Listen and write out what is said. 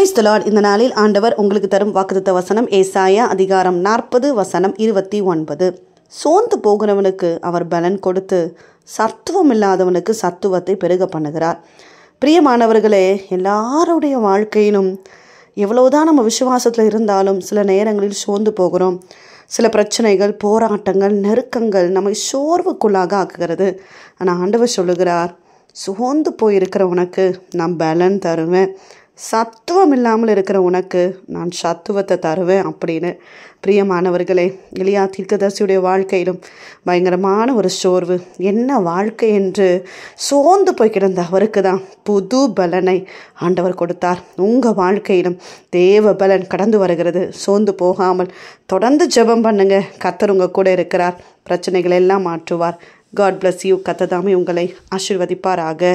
price இந்த நாளில் ஆண்டவர் உங்களுக்கு தரும் வாக்குத்த வசனம் ஏசாயா அதிகாரம் நாற்பது வசனம் இருபத்தி ஒன்பது சோர்ந்து போகிறவனுக்கு அவர் பலன் கொடுத்து சத்துவம் இல்லாதவனுக்கு சத்துவத்தை பெருக பண்ணுகிறார் பிரியமானவர்களே எல்லாருடைய வாழ்க்கையிலும் எவ்வளவுதான் நம்ம விசுவாசத்தில் இருந்தாலும் சில நேரங்களில் சோர்ந்து போகிறோம் சில பிரச்சனைகள் போராட்டங்கள் நெருக்கங்கள் நம்மை சோர்வுக்குள்ளாக ஆக்குகிறது ஆனால் ஆண்டவர் சொல்லுகிறார் சோர்ந்து போயிருக்கிற உனக்கு நான் பலன் தருவேன் சத்துவம் இல்லாமல் இருக்கிற உனக்கு நான் சத்துவத்தை தருவேன் அப்படின்னு பிரியமானவர்களே இளையா தீர்க்கதர்சியுடைய வாழ்க்கையிலும் பயங்கரமான ஒரு சோர்வு என்ன வாழ்க்கை என்று சோர்ந்து போய் கிடந்த அவருக்கு தான் புது பலனை ஆண்டவர் கொடுத்தார் உங்கள் வாழ்க்கையிலும் தேவ பலன் கடந்து வருகிறது சோர்ந்து போகாமல் தொடர்ந்து ஜெபம் பண்ணுங்க கத்தர் உங்கள் கூட இருக்கிறார் பிரச்சனைகளை எல்லாம் மாற்றுவார் காட் பிளஸ் யூ கத்ததாமே உங்களை ஆசிர்வதிப்பாராக